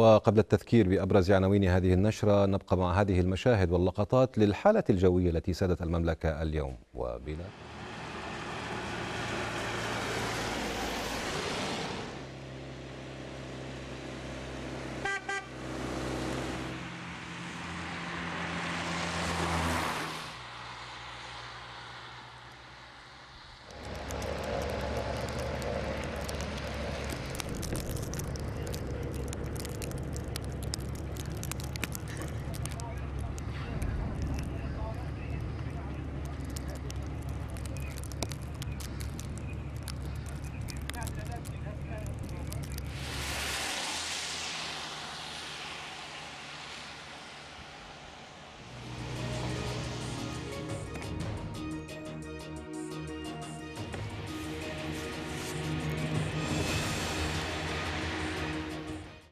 وقبل التذكير بأبرز عناوين هذه النشرة نبقى مع هذه المشاهد واللقطات للحالة الجوية التي سادت المملكة اليوم وبلا